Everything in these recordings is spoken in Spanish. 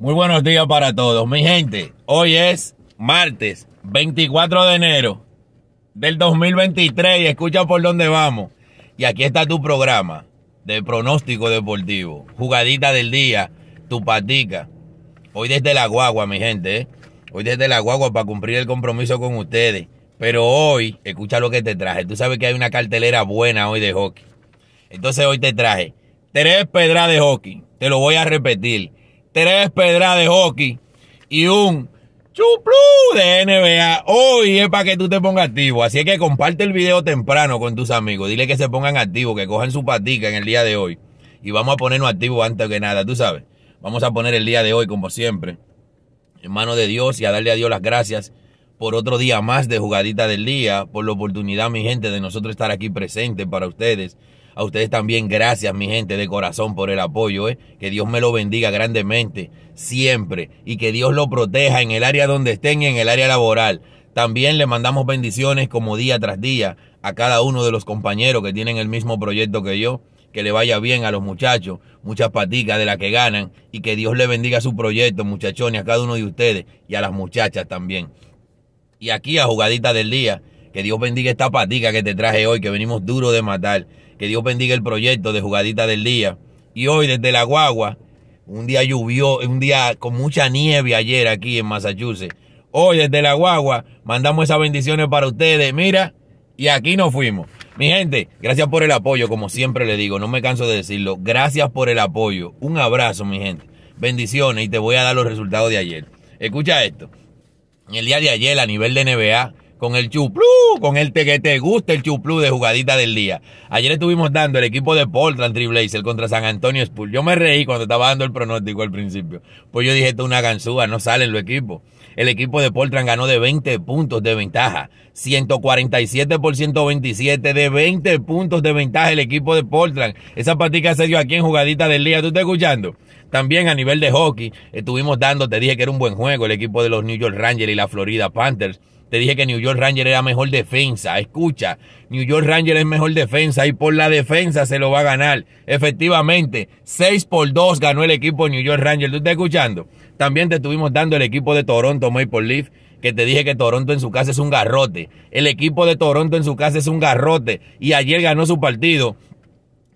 Muy buenos días para todos, mi gente. Hoy es martes 24 de enero del 2023 y escucha por dónde vamos. Y aquí está tu programa de pronóstico deportivo, jugadita del día, tu patica. Hoy desde la guagua, mi gente. ¿eh? Hoy desde la guagua para cumplir el compromiso con ustedes. Pero hoy, escucha lo que te traje. Tú sabes que hay una cartelera buena hoy de hockey. Entonces hoy te traje tres pedras de hockey. Te lo voy a repetir tres pedras de hockey y un chuplu de NBA. Hoy es para que tú te pongas activo. Así es que comparte el video temprano con tus amigos. Dile que se pongan activos, que cojan su patica en el día de hoy. Y vamos a ponernos activos antes que nada, tú sabes. Vamos a poner el día de hoy, como siempre, en manos de Dios y a darle a Dios las gracias por otro día más de jugadita del día, por la oportunidad, mi gente, de nosotros estar aquí presentes para ustedes a ustedes también, gracias, mi gente, de corazón por el apoyo, ¿eh? Que Dios me lo bendiga grandemente, siempre, y que Dios lo proteja en el área donde estén y en el área laboral. También le mandamos bendiciones como día tras día a cada uno de los compañeros que tienen el mismo proyecto que yo. Que le vaya bien a los muchachos, muchas paticas de las que ganan y que Dios le bendiga su proyecto, muchachones, a cada uno de ustedes y a las muchachas también. Y aquí a Jugadita del Día, que Dios bendiga esta patica que te traje hoy, que venimos duro de matar. Que Dios bendiga el proyecto de Jugadita del Día. Y hoy desde la guagua, un día lluvió, un día con mucha nieve ayer aquí en Massachusetts. Hoy desde la guagua mandamos esas bendiciones para ustedes. Mira, y aquí nos fuimos. Mi gente, gracias por el apoyo, como siempre le digo, no me canso de decirlo. Gracias por el apoyo. Un abrazo, mi gente. Bendiciones y te voy a dar los resultados de ayer. Escucha esto. En el día de ayer, a nivel de NBA, con el chuplú, con el te que te gusta el chuplú de jugadita del día. Ayer estuvimos dando el equipo de Portland Triblazer contra San Antonio Spurs. Yo me reí cuando estaba dando el pronóstico al principio. Pues yo dije, esto es una ganzúa, no salen los equipos. El equipo de Portland ganó de 20 puntos de ventaja. 147 por 127 de 20 puntos de ventaja el equipo de Portland. Esa partida se dio aquí en jugadita del día. ¿Tú estás escuchando? También a nivel de hockey, estuvimos dando, te dije que era un buen juego el equipo de los New York Rangers y la Florida Panthers. Te dije que New York Rangers era mejor defensa. Escucha, New York Rangers es mejor defensa y por la defensa se lo va a ganar. Efectivamente, 6 por 2 ganó el equipo de New York Rangers. ¿Tú estás escuchando? También te estuvimos dando el equipo de Toronto Maple Leaf que te dije que Toronto en su casa es un garrote. El equipo de Toronto en su casa es un garrote. Y ayer ganó su partido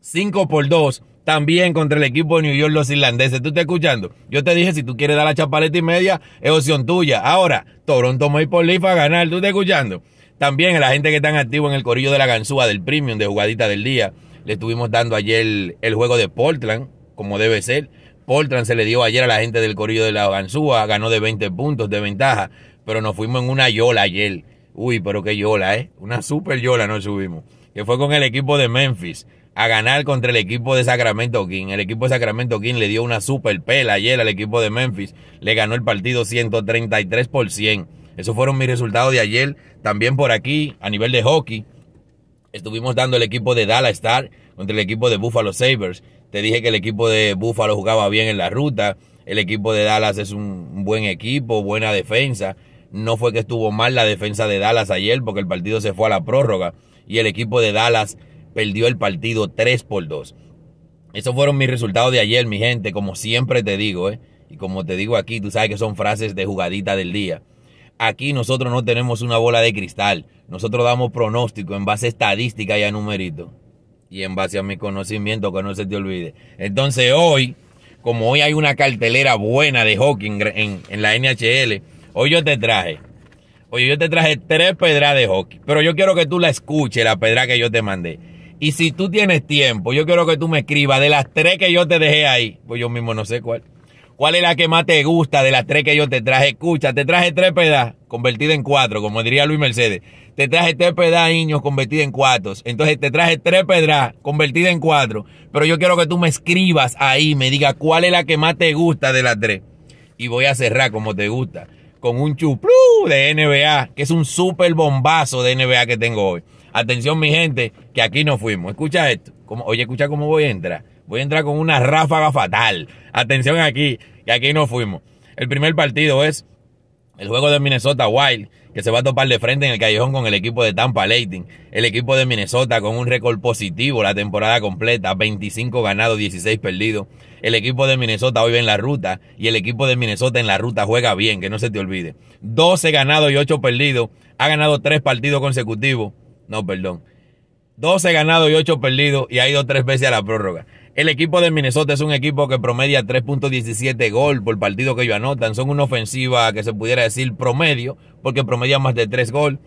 5 por 2 también contra el equipo de New York, los irlandeses. ¿Tú estás escuchando? Yo te dije, si tú quieres dar la chapaleta y media, es opción tuya. Ahora, Toronto Maple Leaf a ganar. ¿Tú estás escuchando? También a la gente que está activo en el corillo de la Gansúa del Premium, de jugadita del día. Le estuvimos dando ayer el, juego de Portland, como debe ser. Portland se le dio ayer a la gente del corillo de la Gansúa. Ganó de 20 puntos de ventaja. Pero nos fuimos en una yola ayer. Uy, pero qué yola, ¿eh? Una super yola nos subimos. Que fue con el equipo de Memphis a ganar contra el equipo de Sacramento King. El equipo de Sacramento King le dio una super pela ayer al equipo de Memphis. Le ganó el partido 133 por 100. Esos fueron mis resultados de ayer. También por aquí, a nivel de hockey, estuvimos dando el equipo de Dallas Star contra el equipo de Buffalo Sabres. Te dije que el equipo de Buffalo jugaba bien en la ruta. El equipo de Dallas es un buen equipo, buena defensa. No fue que estuvo mal la defensa de Dallas ayer porque el partido se fue a la prórroga y el equipo de Dallas perdió el partido 3 por 2. Esos fueron mis resultados de ayer, mi gente, como siempre te digo, eh. y como te digo aquí, tú sabes que son frases de jugadita del día. Aquí nosotros no tenemos una bola de cristal, nosotros damos pronóstico en base a estadística y a numerito, y en base a mi conocimiento, que no se te olvide. Entonces hoy, como hoy hay una cartelera buena de hockey en, la NHL, hoy yo te traje Oye, yo te traje tres pedras de hockey, pero yo quiero que tú la escuches, la pedra que yo te mandé. Y si tú tienes tiempo, yo quiero que tú me escribas de las tres que yo te dejé ahí, pues yo mismo no sé cuál. ¿Cuál es la que más te gusta de las tres que yo te traje? Escucha, te traje tres pedas convertidas en cuatro, como diría Luis Mercedes. Te traje tres pedas, niños, convertidas en cuatro. Entonces te traje tres pedras convertidas en cuatro. Pero yo quiero que tú me escribas ahí, me digas cuál es la que más te gusta de las tres. Y voy a cerrar como te gusta, con un chuplú de NBA, que es un super bombazo de NBA que tengo hoy. Atención, mi gente, que aquí no fuimos. Escucha esto. Como, oye, escucha cómo voy a entrar. Voy a entrar con una ráfaga fatal. Atención aquí, que aquí no fuimos. El primer partido es el juego de Minnesota Wild, que se va a topar de frente en el callejón con el equipo de Tampa Lightning. El equipo de Minnesota con un récord positivo la temporada completa, 25 ganados, 16 perdidos. El equipo de Minnesota hoy va en la ruta y el equipo de Minnesota en la ruta juega bien, que no se te olvide. 12 ganados y 8 perdidos. Ha ganado 3 partidos consecutivos. No, perdón. 12 ganados y 8 perdidos y ha ido tres veces a la prórroga. El equipo de Minnesota es un equipo que promedia 3.17 gol por partido que ellos anotan. Son una ofensiva que se pudiera decir promedio, porque promedia más de 3 gol.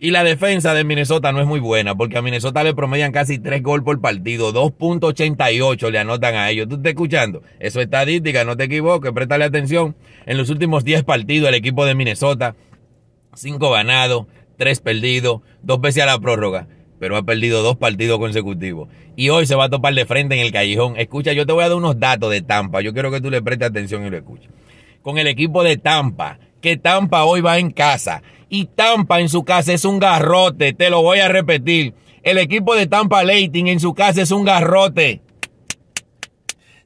Y la defensa de Minnesota no es muy buena, porque a Minnesota le promedian casi 3 gol por partido. 2.88 le anotan a ellos. ¿Tú estás escuchando? Eso es estadística, no te equivoques, préstale atención. En los últimos 10 partidos el equipo de Minnesota, 5 ganados, tres perdidos, dos veces a la prórroga, pero ha perdido dos partidos consecutivos. Y hoy se va a topar de frente en el callejón. Escucha, yo te voy a dar unos datos de Tampa. Yo quiero que tú le prestes atención y lo escuches. Con el equipo de Tampa, que Tampa hoy va en casa. Y Tampa en su casa es un garrote, te lo voy a repetir. El equipo de Tampa Lighting en su casa es un garrote.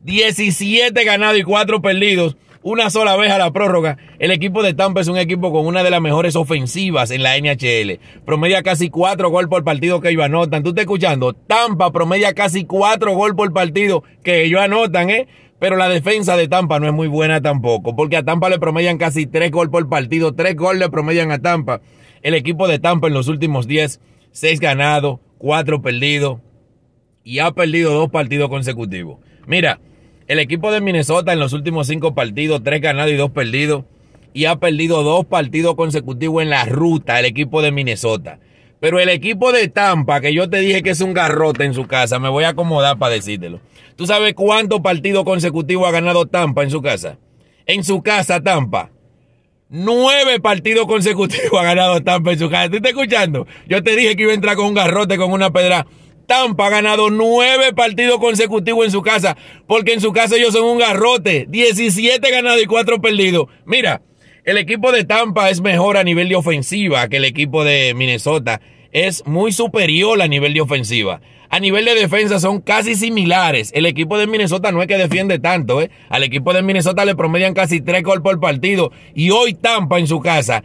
17 ganados y 4 perdidos una sola vez a la prórroga. El equipo de Tampa es un equipo con una de las mejores ofensivas en la NHL. Promedia casi cuatro gol por partido que ellos anotan. ¿Tú estás escuchando? Tampa promedia casi cuatro gol por partido que ellos anotan, ¿eh? Pero la defensa de Tampa no es muy buena tampoco, porque a Tampa le promedian casi tres gol por partido. Tres gol le promedian a Tampa. El equipo de Tampa en los últimos 10, seis ganados, cuatro perdidos y ha perdido dos partidos consecutivos. Mira, el equipo de Minnesota en los últimos cinco partidos, tres ganados y dos perdidos. Y ha perdido dos partidos consecutivos en la ruta el equipo de Minnesota. Pero el equipo de Tampa, que yo te dije que es un garrote en su casa, me voy a acomodar para decírtelo. ¿Tú sabes cuántos partidos consecutivos ha ganado Tampa en su casa? En su casa, Tampa. Nueve partidos consecutivos ha ganado Tampa en su casa. ¿Tú estás escuchando? Yo te dije que iba a entrar con un garrote, con una pedra. Tampa ha ganado nueve partidos consecutivos en su casa, porque en su casa ellos son un garrote. 17 ganados y cuatro perdidos. Mira, el equipo de Tampa es mejor a nivel de ofensiva que el equipo de Minnesota. Es muy superior a nivel de ofensiva. A nivel de defensa son casi similares. El equipo de Minnesota no es que defiende tanto, ¿eh? Al equipo de Minnesota le promedian casi tres gol por partido. Y hoy Tampa en su casa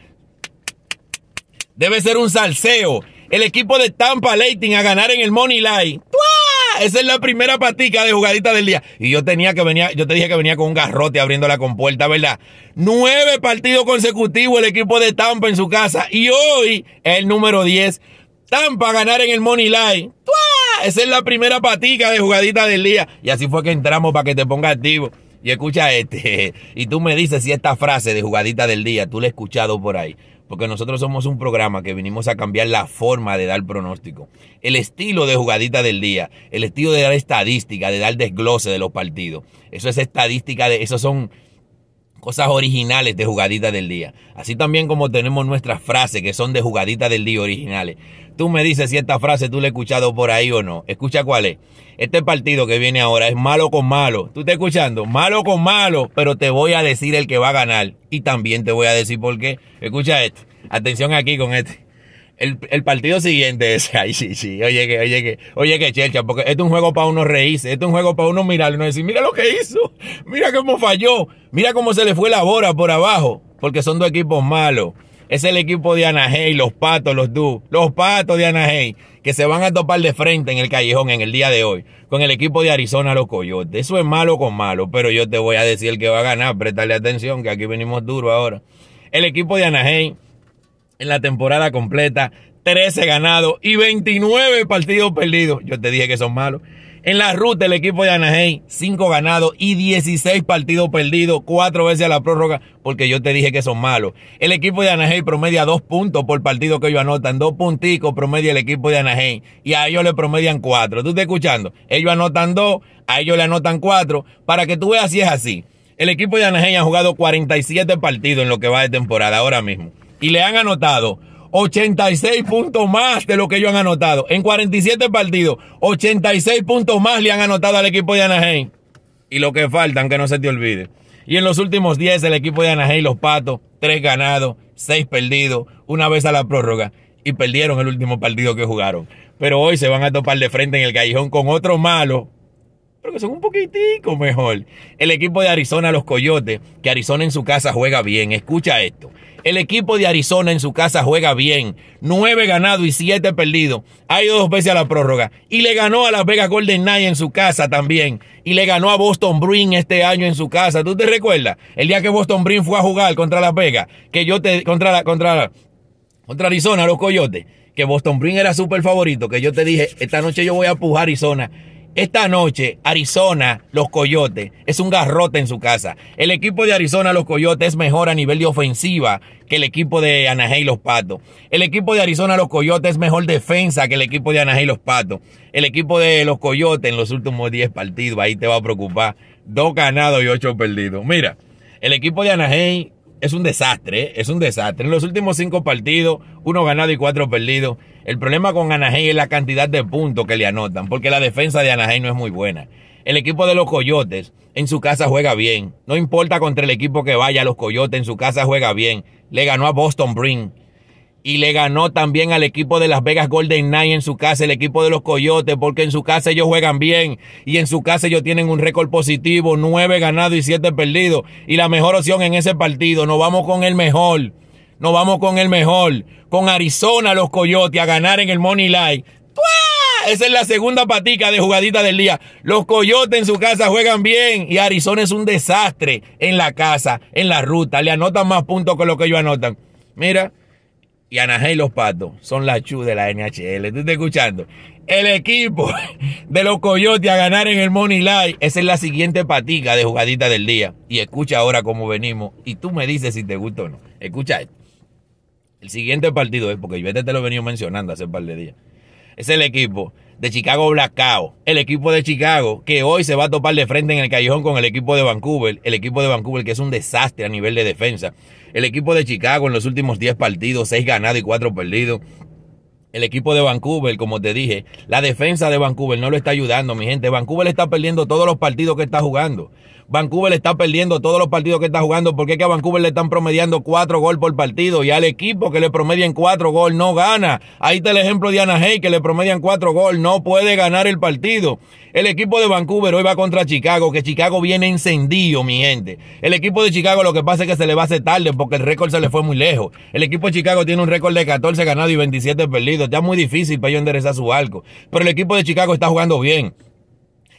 debe ser un salseo el equipo de Tampa Lightning a ganar en el Money Line. ¡Tua! Esa es la primera patica de jugadita del día. Y yo tenía que venir, yo te dije que venía con un garrote abriendo la compuerta, ¿verdad? Nueve partidos consecutivos el equipo de Tampa en su casa. Y hoy, el número 10, Tampa a ganar en el Money Line. ¡Tua! Esa es la primera patica de jugadita del día. Y así fue que entramos para que te pongas activo. Y escucha este. Y tú me dices si esta frase de jugadita del día tú la has escuchado por ahí porque nosotros somos un programa que vinimos a cambiar la forma de dar pronóstico, el estilo de jugadita del día, el estilo de dar estadística, de dar desglose de los partidos. Eso es estadística, de, eso son cosas originales de jugaditas del día. Así también como tenemos nuestras frases que son de jugaditas del día originales. Tú me dices si esta frase tú la has escuchado por ahí o no. Escucha cuál es. Este partido que viene ahora es malo con malo. ¿Tú estás escuchando? Malo con malo, pero te voy a decir el que va a ganar. Y también te voy a decir por qué. Escucha esto. Atención aquí con este. El, partido siguiente es, ay, sí, sí, oye que, oye que, oye que porque este es un juego para uno reírse, este es un juego para uno mirar no decir, mira lo que hizo, mira cómo falló, mira cómo se le fue la bora por abajo, porque son dos equipos malos. Es el equipo de Anahey, los patos, los dos. los patos de Anaheim. que se van a topar de frente en el callejón en el día de hoy, con el equipo de Arizona, los coyotes. Eso es malo con malo, pero yo te voy a decir el que va a ganar, prestarle atención, que aquí venimos duro ahora. El equipo de Anaheim en la temporada completa, 13 ganados y 29 partidos perdidos. Yo te dije que son malos. En la ruta el equipo de Anaheim, 5 ganados y 16 partidos perdidos, 4 veces a la prórroga, porque yo te dije que son malos. El equipo de Anaheim promedia 2 puntos por partido que ellos anotan, 2 punticos promedia el equipo de Anaheim y a ellos le promedian 4. ¿Tú estás escuchando? Ellos anotan 2, a ellos le anotan 4, para que tú veas si es así. El equipo de Anaheim ha jugado 47 partidos en lo que va de temporada ahora mismo y le han anotado 86 puntos más de lo que ellos han anotado. En 47 partidos, 86 puntos más le han anotado al equipo de Anaheim. Y lo que faltan, que no se te olvide. Y en los últimos 10, el equipo de Anaheim, los Patos, 3 ganados, 6 perdidos, una vez a la prórroga. Y perdieron el último partido que jugaron. Pero hoy se van a topar de frente en el callejón con otro malo pero que son un poquitico mejor. El equipo de Arizona, los Coyotes, que Arizona en su casa juega bien. Escucha esto. El equipo de Arizona en su casa juega bien. Nueve ganados y siete perdidos. Ha ido dos veces a la prórroga. Y le ganó a Las Vegas Golden Knights en su casa también. Y le ganó a Boston Bruin este año en su casa. ¿Tú te recuerdas? El día que Boston Bruin fue a jugar contra Las Vegas. Que yo te... Contra, la, contra, contra Arizona, los Coyotes. Que Boston Bruin era súper favorito. Que yo te dije, esta noche yo voy a pujar Arizona esta noche, Arizona, los Coyotes, es un garrote en su casa. El equipo de Arizona, los Coyotes, es mejor a nivel de ofensiva que el equipo de Anaheim, los Patos. El equipo de Arizona, los Coyotes, es mejor defensa que el equipo de Anaheim, los Patos. El equipo de los Coyotes en los últimos 10 partidos, ahí te va a preocupar. Dos ganados y ocho perdidos. Mira, el equipo de Anaheim es un desastre, ¿eh? es un desastre. En los últimos cinco partidos, uno ganado y cuatro perdidos. El problema con Anaheim es la cantidad de puntos que le anotan, porque la defensa de Anaheim no es muy buena. El equipo de los Coyotes en su casa juega bien. No importa contra el equipo que vaya, los Coyotes en su casa juega bien. Le ganó a Boston Bruins Y le ganó también al equipo de Las Vegas Golden Knights en su casa, el equipo de los Coyotes, porque en su casa ellos juegan bien y en su casa ellos tienen un récord positivo, nueve ganados y siete perdidos. Y la mejor opción en ese partido, nos vamos con el mejor, nos vamos con el mejor. Con Arizona, los Coyotes, a ganar en el Money Line. Esa es la segunda patica de jugadita del día. Los Coyotes en su casa juegan bien y Arizona es un desastre en la casa, en la ruta. Le anotan más puntos que lo que ellos anotan. Mira, y y los Patos son la chu de la NHL. ¿Tú estás escuchando? El equipo de los Coyotes a ganar en el Money Line. Esa es la siguiente patica de jugadita del día. Y escucha ahora cómo venimos. Y tú me dices si te gusta o no. Escucha esto. El siguiente partido es, porque yo este te lo he venido mencionando hace un par de días. Es el equipo de Chicago Blackout. El equipo de Chicago que hoy se va a topar de frente en el callejón con el equipo de Vancouver. El equipo de Vancouver que es un desastre a nivel de defensa. El equipo de Chicago en los últimos 10 partidos, 6 ganados y 4 perdidos el equipo de Vancouver, como te dije, la defensa de Vancouver no lo está ayudando, mi gente. Vancouver está perdiendo todos los partidos que está jugando. Vancouver está perdiendo todos los partidos que está jugando porque es que a Vancouver le están promediando cuatro gol por partido y al equipo que le promedian cuatro gol no gana. Ahí está el ejemplo de Ana Hay que le promedian cuatro gol, no puede ganar el partido. El equipo de Vancouver hoy va contra Chicago, que Chicago viene encendido, mi gente. El equipo de Chicago lo que pasa es que se le va a hacer tarde porque el récord se le fue muy lejos. El equipo de Chicago tiene un récord de 14 ganados y 27 perdidos. Ya está muy difícil para ellos enderezar su arco. Pero el equipo de Chicago está jugando bien.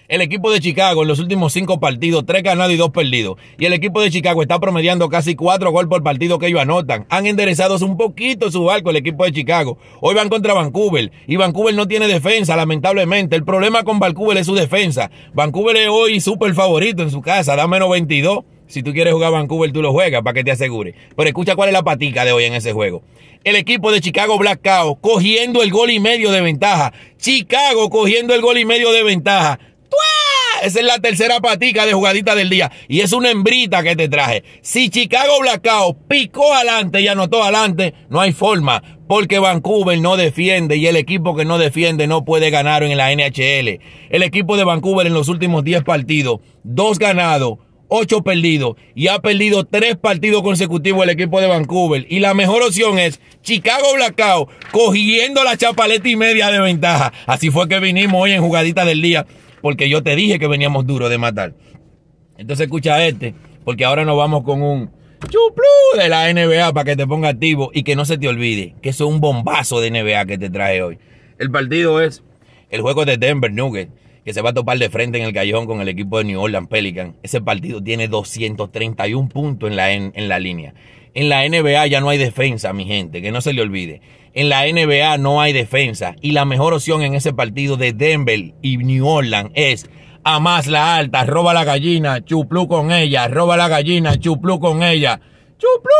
El equipo de Chicago en los últimos cinco partidos, tres ganados y dos perdidos. Y el equipo de Chicago está promediando casi cuatro goles por partido que ellos anotan. Han enderezado un poquito su arco el equipo de Chicago. Hoy van contra Vancouver y Vancouver no tiene defensa, lamentablemente. El problema con Vancouver es su defensa. Vancouver es hoy súper favorito en su casa, da menos 22. Si tú quieres jugar Vancouver, tú lo juegas para que te asegures. Pero escucha cuál es la patica de hoy en ese juego. El equipo de Chicago Blackout cogiendo el gol y medio de ventaja. Chicago cogiendo el gol y medio de ventaja. Esa es la tercera patica de jugadita del día. Y es una hembrita que te traje. Si Chicago Blackout picó adelante y anotó adelante, no hay forma. Porque Vancouver no defiende y el equipo que no defiende no puede ganar en la NHL. El equipo de Vancouver en los últimos 10 partidos, dos ganados ocho perdidos y ha perdido tres partidos consecutivos el equipo de Vancouver. Y la mejor opción es Chicago Blackout cogiendo la chapaleta y media de ventaja. Así fue que vinimos hoy en jugadita del día, porque yo te dije que veníamos duro de matar. Entonces escucha este, porque ahora nos vamos con un chuplú de la NBA para que te ponga activo y que no se te olvide que es un bombazo de NBA que te trae hoy. El partido es el juego de Denver Nuggets que se va a topar de frente en el callejón con el equipo de New Orleans Pelican. Ese partido tiene 231 puntos en la, en, la línea. En la NBA ya no hay defensa, mi gente, que no se le olvide. En la NBA no hay defensa. Y la mejor opción en ese partido de Denver y New Orleans es a más la alta, roba la gallina, chuplú con ella, roba la gallina, Chuplu con ella, chuplú,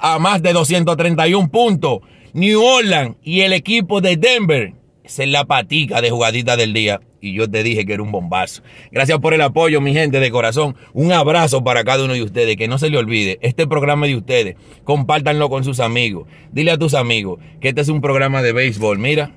a más de 231 puntos. New Orleans y el equipo de Denver. Esa es la patica de jugadita del día y yo te dije que era un bombazo. Gracias por el apoyo, mi gente, de corazón. Un abrazo para cada uno de ustedes. Que no se le olvide, este programa de ustedes, compártanlo con sus amigos. Dile a tus amigos que este es un programa de béisbol, mira.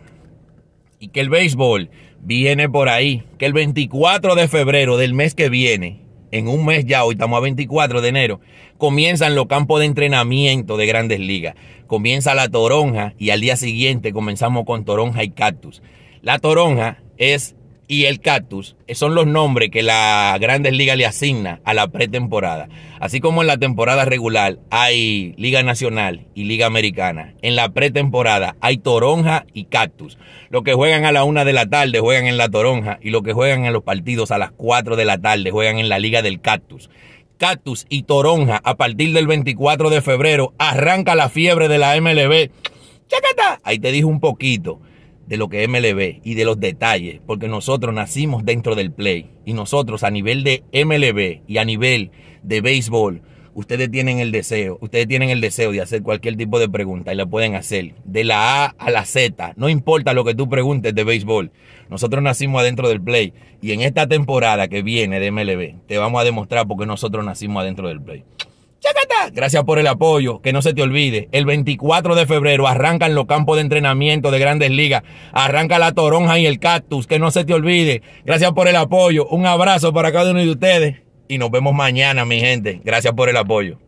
Y que el béisbol viene por ahí. Que el 24 de febrero del mes que viene, en un mes ya, hoy estamos a 24 de enero, comienzan los campos de entrenamiento de grandes ligas. Comienza la toronja y al día siguiente comenzamos con toronja y cactus. La toronja es y el Cactus eh, son los nombres que la Grandes Ligas le asigna a la pretemporada. Así como en la temporada regular hay Liga Nacional y Liga Americana, en la pretemporada hay Toronja y Cactus. Los que juegan a la una de la tarde juegan en la Toronja y los que juegan en los partidos a las 4 de la tarde juegan en la Liga del Cactus. Cactus y Toronja a partir del 24 de febrero arranca la fiebre de la MLB. ¡Chacata! Ahí te dije un poquito de lo que MLB y de los detalles, porque nosotros nacimos dentro del play y nosotros a nivel de MLB y a nivel de béisbol, ustedes tienen el deseo, ustedes tienen el deseo de hacer cualquier tipo de pregunta y la pueden hacer de la A a la Z, no importa lo que tú preguntes de béisbol. Nosotros nacimos adentro del play y en esta temporada que viene de MLB te vamos a demostrar por qué nosotros nacimos adentro del play. Gracias por el apoyo. Que no se te olvide. El 24 de febrero arrancan los campos de entrenamiento de grandes ligas. Arranca la toronja y el cactus. Que no se te olvide. Gracias por el apoyo. Un abrazo para cada uno de ustedes. Y nos vemos mañana, mi gente. Gracias por el apoyo.